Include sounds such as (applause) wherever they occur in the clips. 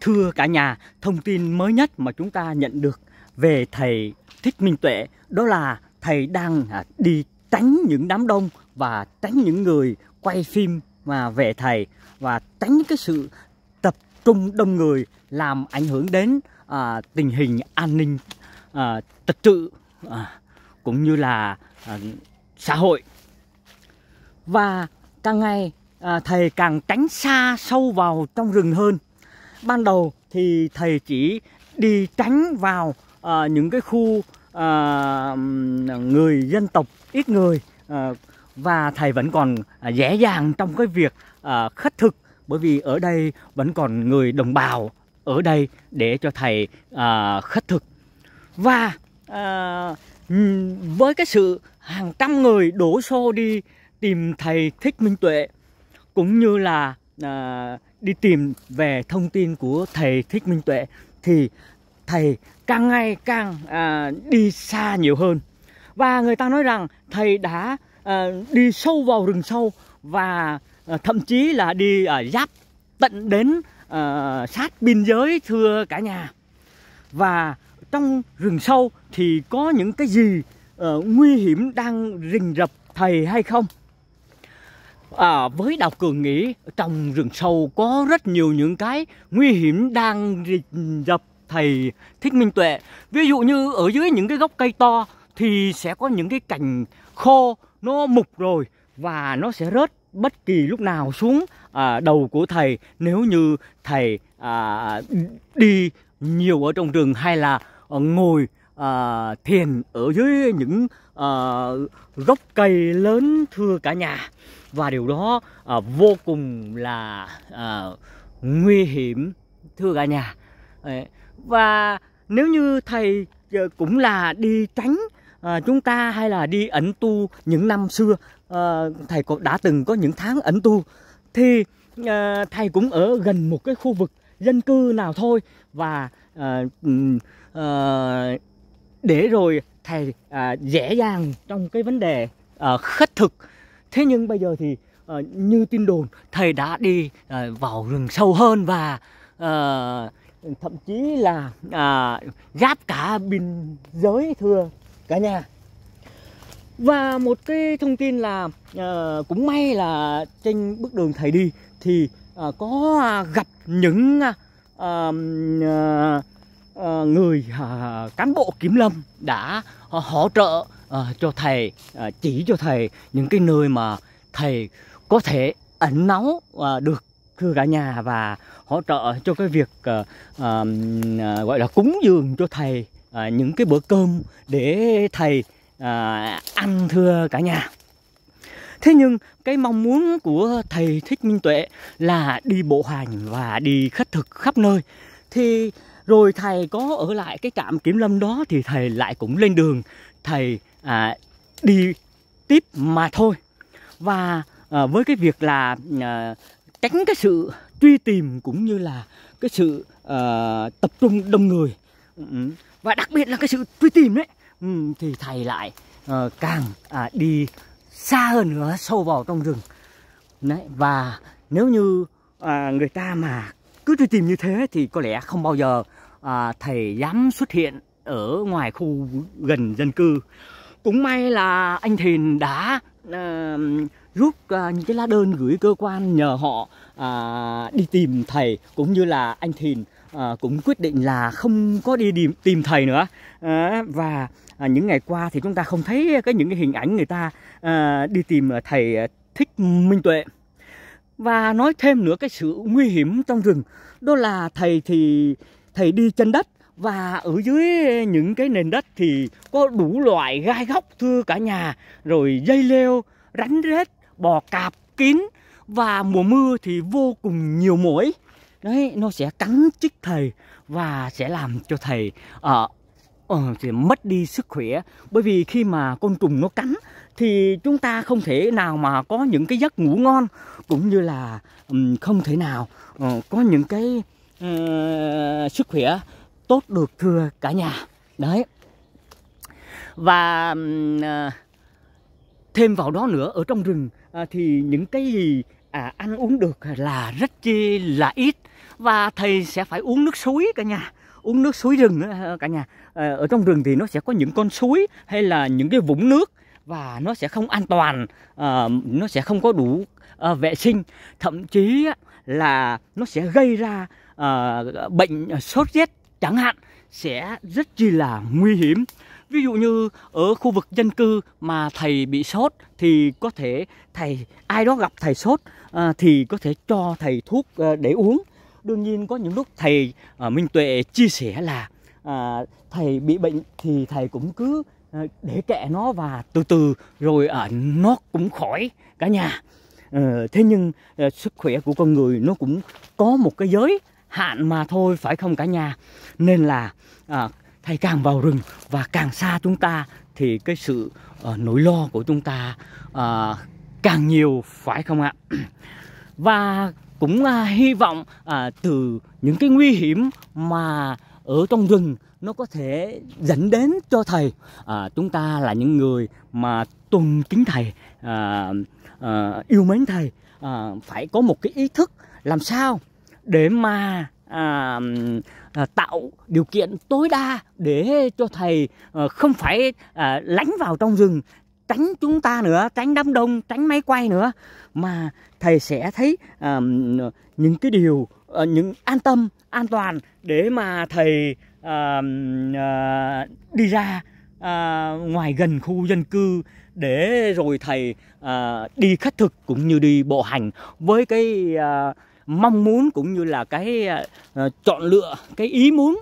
Thưa cả nhà, thông tin mới nhất mà chúng ta nhận được về thầy Thích Minh Tuệ đó là thầy đang à, đi tránh những đám đông và tránh những người quay phim mà về thầy và tránh cái sự tập trung đông người làm ảnh hưởng đến à, tình hình an ninh à, trật tự à, cũng như là à, xã hội và càng ngày à, thầy càng tránh xa sâu vào trong rừng hơn ban đầu thì thầy chỉ đi tránh vào à, những cái khu à, người dân tộc ít người à, và thầy vẫn còn à, dễ dàng trong cái việc à, khất thực bởi vì ở đây vẫn còn người đồng bào ở đây để cho thầy à, khất thực và à, với cái sự hàng trăm người đổ xô đi tìm thầy thích minh tuệ cũng như là à, đi tìm về thông tin của thầy Thích Minh Tuệ thì thầy càng ngày càng à, đi xa nhiều hơn và người ta nói rằng thầy đã à, đi sâu vào rừng sâu và à, thậm chí là đi à, giáp tận đến à, sát biên giới thưa cả nhà và trong rừng sâu thì có những cái gì uh, nguy hiểm đang rình rập thầy hay không À, với đạo Cường nghĩ trong rừng sâu có rất nhiều những cái nguy hiểm đang dập thầy Thích Minh Tuệ. Ví dụ như ở dưới những cái gốc cây to thì sẽ có những cái cành khô nó mục rồi và nó sẽ rớt bất kỳ lúc nào xuống à, đầu của thầy nếu như thầy à, đi nhiều ở trong rừng hay là ờ, ngồi à, thiền ở dưới những à, gốc cây lớn thưa cả nhà và điều đó à, vô cùng là à, nguy hiểm thưa cả nhà và nếu như thầy ờ, cũng là đi tránh à, chúng ta hay là đi ẩn tu những năm xưa à, thầy cũng đã từng có những tháng ẩn tu thì à, thầy cũng ở gần một cái khu vực dân cư nào thôi và à, à, để rồi thầy à, dễ dàng trong cái vấn đề à, khất thực thế nhưng bây giờ thì à, như tin đồn thầy đã đi à, vào rừng sâu hơn và à, thậm chí là à, giáp cả biên giới thưa cả nhà và một cái thông tin là à, cũng may là trên bước đường thầy đi thì à, có à, gặp những à, à, Ờ, người à, cán bộ kiểm lâm đã ờ, hỗ trợ ờ, cho thầy chỉ cho thầy những cái nơi mà thầy có thể ẩn náu được thưa cả nhà và hỗ trợ cho cái việc gọi là cúng dường cho thầy những cái bữa cơm để thầy ăn thưa cả nhà Thế nhưng cái mong muốn của thầy Thích Minh Tuệ là đi bộ hành và đi khất thực khắp nơi. Thì rồi thầy có ở lại cái trạm kiểm lâm đó thì thầy lại cũng lên đường thầy à, đi tiếp mà thôi và à, với cái việc là à, tránh cái sự truy tìm cũng như là cái sự à, tập trung đông người ừ, và đặc biệt là cái sự truy tìm đấy ừ, thì thầy lại à, càng à, đi xa hơn nữa sâu vào trong rừng đấy và nếu như à, người ta mà cứ truy tìm như thế thì có lẽ không bao giờ à, thầy dám xuất hiện ở ngoài khu gần dân cư cũng may là anh Thìn đã à, rút à, những cái lá đơn gửi cơ quan nhờ họ à, đi tìm thầy cũng như là anh Thìn à, cũng quyết định là không có đi tìm, tìm thầy nữa à, và à, những ngày qua thì chúng ta không thấy cái những cái hình ảnh người ta à, đi tìm thầy thích minh tuệ và nói thêm nữa cái sự nguy hiểm trong rừng đó là thầy thì thầy đi chân đất và ở dưới những cái nền đất thì có đủ loại gai góc thưa cả nhà rồi dây leo rắn rết bò cạp kín và mùa mưa thì vô cùng nhiều muỗi đấy nó sẽ cắn chích thầy và sẽ làm cho thầy uh, uh, mất đi sức khỏe bởi vì khi mà côn trùng nó cắn thì chúng ta không thể nào mà có những cái giấc ngủ ngon cũng như là um, không thể nào uh, có những cái uh, sức khỏe tốt được thưa cả nhà đấy và uh, thêm vào đó nữa ở trong rừng uh, thì những cái gì à, ăn uống được là rất chi là ít và thầy sẽ phải uống nước suối cả nhà uống nước suối rừng cả nhà ở trong rừng thì nó sẽ có những con suối hay là những cái vũng nước và nó sẽ không an toàn nó sẽ không có đủ vệ sinh thậm chí là nó sẽ gây ra uh, bệnh sốt rét chẳng hạn sẽ rất chi là nguy hiểm. Ví dụ như ở khu vực dân cư mà thầy bị sốt thì có thể thầy ai đó gặp thầy sốt à, thì có thể cho thầy thuốc à, để uống. Đương nhiên có những lúc thầy à, Minh Tuệ chia sẻ là à, thầy bị bệnh thì thầy cũng cứ à, để kệ nó và từ từ rồi à, nó cũng khỏi cả nhà. À, thế nhưng à, sức khỏe của con người nó cũng có một cái giới hạn mà thôi phải không cả nhà nên là à, thầy càng vào rừng và càng xa chúng ta thì cái sự uh, nỗi lo của chúng ta uh, càng nhiều phải không ạ (clears throat) và cũng uh, hy vọng uh, từ những cái nguy hiểm mà ở trong rừng nó có thể dẫn đến cho thầy à, chúng ta là những người mà tuân kính thầy à, à, yêu mến thầy à, phải có một cái ý thức làm sao để mà à, à, tạo điều kiện tối đa để cho thầy à, không phải à, lánh vào trong rừng tránh chúng ta nữa tránh đám đông tránh máy quay nữa mà thầy sẽ thấy à, những cái điều à, những an tâm an toàn để mà thầy à, à, đi ra à, ngoài gần khu dân cư để rồi thầy à, đi khất thực cũng như đi bộ hành với cái à, mong muốn cũng như là cái uh, chọn lựa cái ý muốn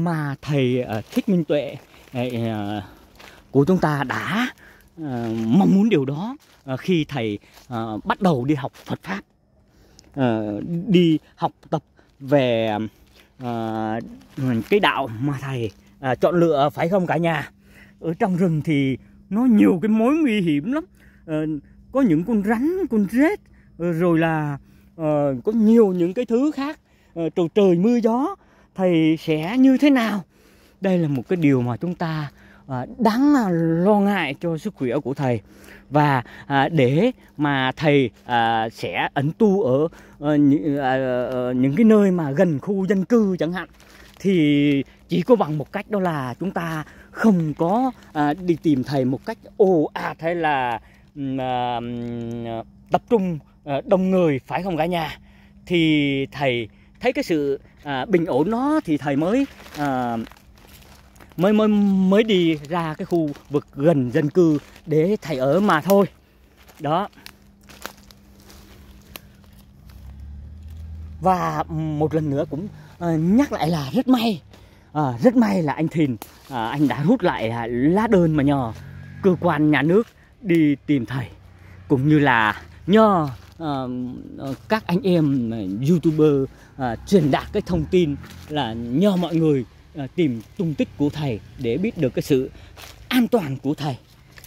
mà thầy uh, thích minh tuệ uh, của chúng ta đã uh, mong muốn điều đó uh, khi thầy uh, bắt đầu đi học Phật pháp uh, đi học tập về uh, cái đạo mà thầy uh, chọn lựa phải không cả nhà ở trong rừng thì nó nhiều cái mối nguy hiểm lắm uh, có những con rắn con rết rồi là Ờ, có nhiều những cái thứ khác ờ, trời trời mưa gió thì sẽ như thế nào đây là một cái điều mà chúng ta ờ, đáng lo ngại cho sức khỏe của thầy và à, để mà thầy à, sẽ ẩn tu ở à, những cái nơi mà gần khu dân cư chẳng hạn thì chỉ có bằng một cách đó là chúng ta không có đi tìm thầy một cách ồ à hay là tập trung Ờ, đông người phải không cả nhà thì thầy thấy cái sự à, bình ổn nó thì thầy mới à, mới mới mới đi ra cái khu vực gần dân cư để thầy ở mà thôi đó và một lần nữa cũng à, nhắc lại là rất may à, rất may là anh Thìn à, anh đã rút lại à, lá đơn mà nhờ cơ quan nhà nước đi tìm thầy cũng như là nhờ uh, các anh em ờ, youtuber uh, truyền đạt cái thông tin là nhờ mọi người uh, tìm tung tích của thầy để biết được cái sự an toàn của thầy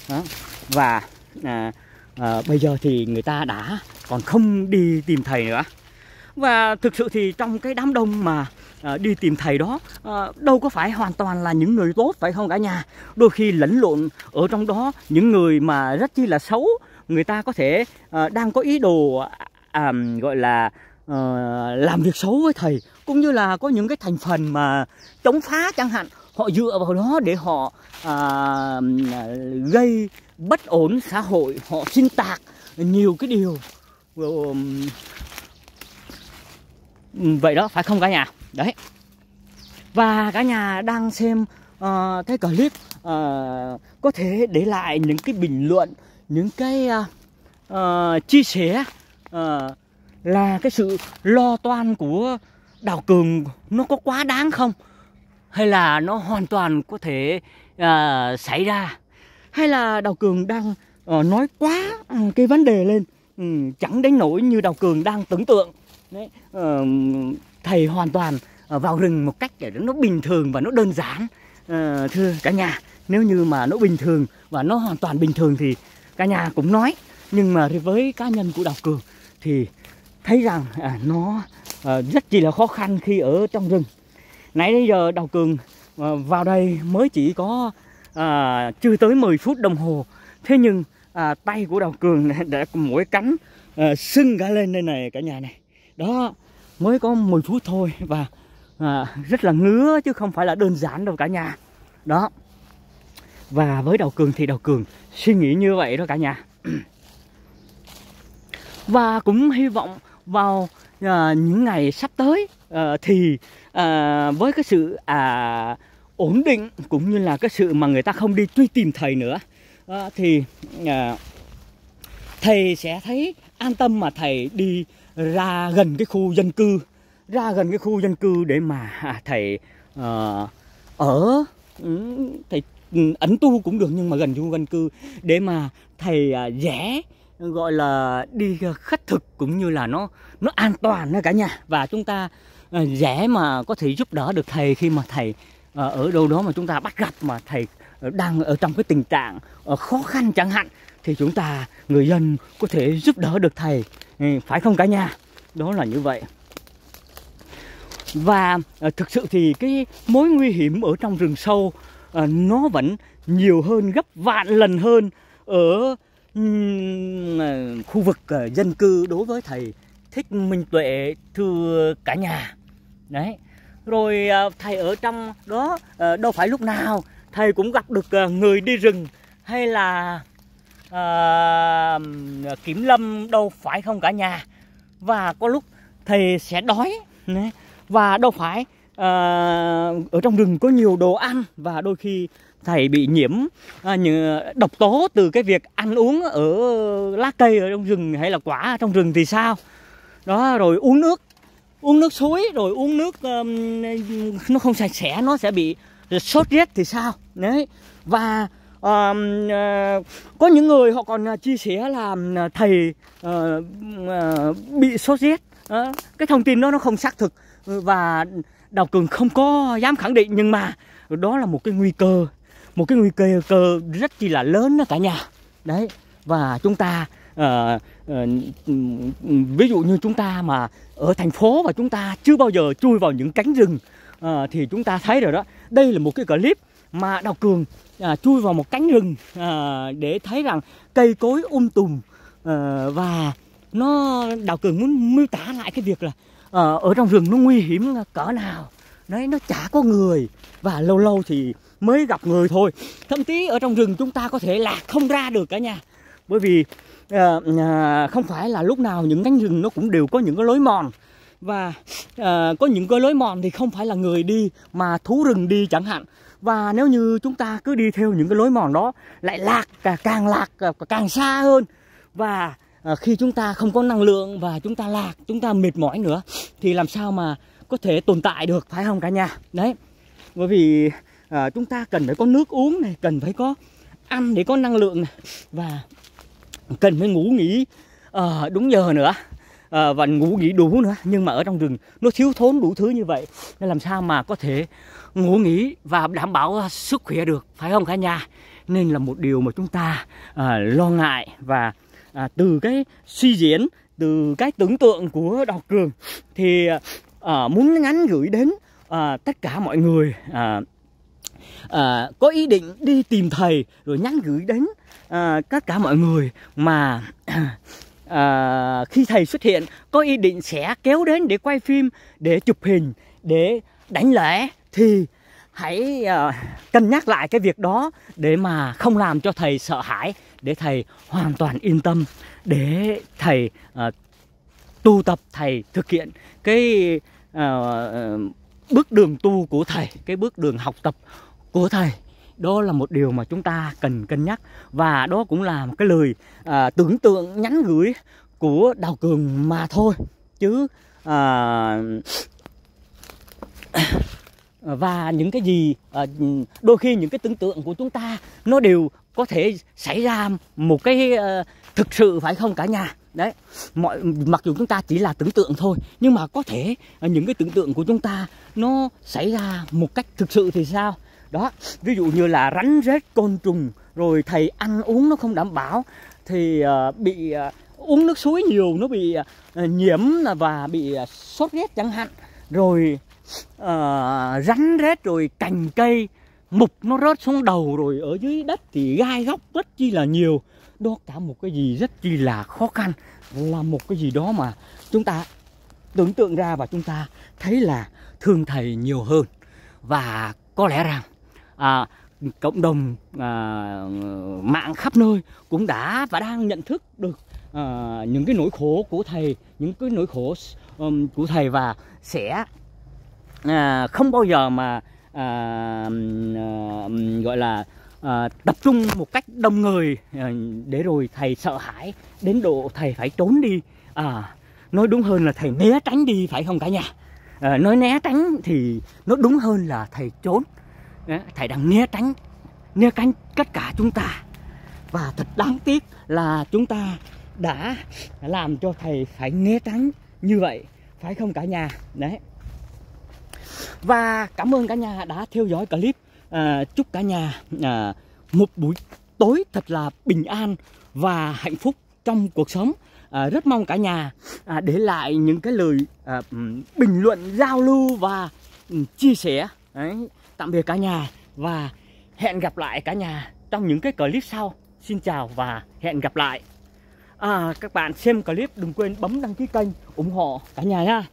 đó. và à, à, bây giờ thì người ta đã còn không đi tìm thầy nữa và thực sự thì trong cái đám đông mà à, đi tìm thầy đó à, đâu có phải hoàn toàn là những người tốt phải không cả nhà đôi khi lẫn lộn ở trong đó những người mà rất chi là xấu người ta có thể uh, đang có ý đồ um, gọi là uh, làm việc xấu với thầy cũng như là có những cái thành phần mà chống phá chẳng hạn họ dựa vào đó để họ uh, gây bất ổn xã hội họ xuyên tạc nhiều cái điều vậy đó phải không cả nhà đấy và cả nhà đang xem uh, cái clip uh, có thể để lại những cái bình luận những cái uh, uh, chia sẻ uh, là cái sự lo toan của Đào Cường nó có quá đáng không? Hay là nó hoàn toàn có thể uh, xảy ra? Hay là Đào Cường đang uh, nói quá uh, cái vấn đề lên uh, chẳng đến nỗi như Đào Cường đang tưởng tượng Đấy, uh, thầy hoàn toàn uh, vào rừng một cách để nó bình thường và nó đơn giản uh, thưa cả nhà nếu như mà nó bình thường và nó hoàn toàn bình thường thì cả nhà cũng nói nhưng mà với cá nhân của đào cường thì thấy rằng à, nó à, rất chỉ là khó khăn khi ở trong rừng nãy đến giờ đào cường à, vào đây mới chỉ có à, chưa tới 10 phút đồng hồ thế nhưng à, tay của đào cường đã, mỗi cánh à, sưng cả lên đây này cả nhà này đó mới có 10 phút thôi và à, rất là ngứa chứ không phải là đơn giản đâu cả nhà đó và với đầu cường thì đầu cường suy nghĩ như vậy đó cả nhà Và cũng hy vọng vào à, những ngày sắp tới à, thì à, với cái sự à, ổn định cũng như là cái sự mà người ta không đi truy tìm thầy nữa à, thì à, thầy sẽ thấy an tâm mà thầy đi ra gần cái khu dân cư ra gần cái khu dân cư để mà à, thầy à, ở ừ, thầy ấn tu cũng được nhưng mà gần chung gần cư để mà thầy à, rẻ gọi là đi khất thực cũng như là nó nó an toàn đó cả nhà và chúng ta à, rẻ mà có thể giúp đỡ được thầy khi mà thầy à, ở đâu đó mà chúng ta bắt gặp mà thầy đang ở trong cái tình trạng khó khăn chẳng hạn thì chúng ta người dân có thể giúp đỡ được thầy ừ, phải không cả nhà đó là như vậy và thực sự thì cái mối nguy hiểm ở trong rừng sâu uh, nó vẫn nhiều hơn gấp vạn lần hơn ở um, khu vực uh, dân cư đối với thầy thích minh tuệ thưa cả nhà đấy rồi uh, thầy ở trong đó uh, đâu phải lúc nào thầy cũng gặp được uh, người đi rừng hay là uh, kiểm lâm đâu phải không cả nhà và có lúc thầy sẽ đói và đâu phải à, ở trong rừng có nhiều đồ ăn và đôi khi thầy bị nhiễm à, như độc tố từ cái việc ăn uống ở lá cây ở trong rừng hay là quả trong rừng thì sao đó rồi uống nước uống nước suối rồi uống nước um, nó không sạch sẽ nó sẽ bị sốt rét thì sao đấy và um, uh, có những người họ còn à, chia sẻ là à, thầy uh, uh, bị sốt rét uh, cái thông tin đó nó không xác thực và Đào Cường không có dám khẳng định nhưng mà đó là một cái nguy cơ một cái nguy cơ cơ rất chi là lớn đó cả nhà đấy và chúng ta uh, uh, ví dụ như chúng ta mà ở thành phố và chúng ta chưa bao giờ chui vào những cánh rừng uh, thì chúng ta thấy rồi đó đây là một cái clip mà đào cường uh, chui vào một cánh rừng uh, để thấy rằng cây cối um tùm uh, và nó đào cường muốn miêu tả lại cái việc là ờ, ở trong rừng nó nguy hiểm cỡ nào đấy nó chả có người và lâu lâu thì mới gặp người thôi thậm chí ở trong rừng chúng ta có thể lạc không ra được cả nhà bởi vì ờ, à, không phải là lúc nào những cánh rừng nó cũng đều có những cái lối mòn và à, có những cái lối mòn thì không phải là người đi mà thú rừng đi chẳng hạn và nếu như chúng ta cứ đi theo những cái lối mòn đó lại lạc càng lạc càng xa hơn và À, khi chúng ta không có năng lượng và chúng ta lạc chúng ta mệt mỏi nữa thì làm sao mà có thể tồn tại được phải không cả nhà đấy bởi vì à, chúng ta cần phải có nước uống này cần phải có ăn để có năng lượng này và cần phải ngủ nghỉ à, đúng giờ nữa à, và ngủ nghỉ đủ nữa nhưng mà ở trong rừng nó thiếu thốn đủ thứ như vậy nên làm sao mà có thể ngủ nghỉ và đảm bảo à, sức khỏe được phải không cả nhà nên là một điều mà chúng ta à, lo ngại và à, từ cái suy diễn từ cái tưởng tượng của đọc cường thì à, muốn nhắn gửi đến à, tất cả mọi người à, à, có ý định đi tìm thầy rồi nhắn gửi đến à, tất cả mọi người mà (clears throat) à, khi thầy xuất hiện có ý định sẽ kéo đến để quay phim để chụp hình để đánh lễ thì hãy uh, cân nhắc lại cái việc đó để mà không làm cho thầy sợ hãi để thầy hoàn toàn yên tâm để thầy uh, tu tập thầy thực hiện cái uh, bước đường tu của thầy cái bước đường học tập của thầy đó là một điều mà chúng ta cần cân nhắc và đó cũng là một cái lời à, tưởng tượng nhắn gửi của đào cường mà thôi chứ à, và những cái gì ờ, đôi khi những cái tưởng tượng của chúng ta nó đều có thể xảy ra một cái ờ, thực sự phải không cả nhà đấy mọi mặc dù chúng ta chỉ là tưởng tượng thôi nhưng mà có thể ờ, những cái tưởng tượng của chúng ta nó xảy ra một cách thực sự thì sao đó ví dụ như là rắn rết côn trùng rồi thầy ăn uống nó không đảm bảo thì bị uống nước suối nhiều nó bị nhiễm và bị sốt rét chẳng hạn rồi uh, rắn rết rồi cành cây mục nó rớt xuống đầu rồi ở dưới đất thì gai góc rất chi là nhiều đó cả một cái gì rất chi là khó khăn là một cái gì đó mà chúng ta tưởng tượng ra và chúng ta thấy là thương thầy nhiều hơn và có lẽ rằng à, cộng đồng à, mạng khắp nơi cũng đã và đang nhận thức được à, những cái nỗi khổ của thầy những cái nỗi khổ um, của thầy và sẽ à, không bao giờ mà à, à, gọi là à, tập trung một cách đông người à, để rồi thầy sợ hãi đến độ thầy phải trốn đi à, nói đúng hơn là thầy né tránh đi phải không cả nhà à, nói né tránh thì nó đúng hơn là thầy trốn à, thầy đang né tránh né tránh tất cả chúng ta và thật đáng tiếc là chúng ta đã làm cho thầy phải né tránh như vậy phải không cả nhà đấy và cảm ơn cả nhà đã theo dõi clip à, chúc cả nhà à, một buổi tối thật là bình an và hạnh phúc trong cuộc sống à, rất mong cả nhà à, để lại những cái lời à, bình luận giao lưu và chia sẻ Đấy. tạm biệt cả nhà và hẹn gặp lại cả nhà trong những cái clip sau xin chào và hẹn gặp lại à, các bạn xem clip đừng quên bấm đăng ký kênh ủng hộ cả nhà nha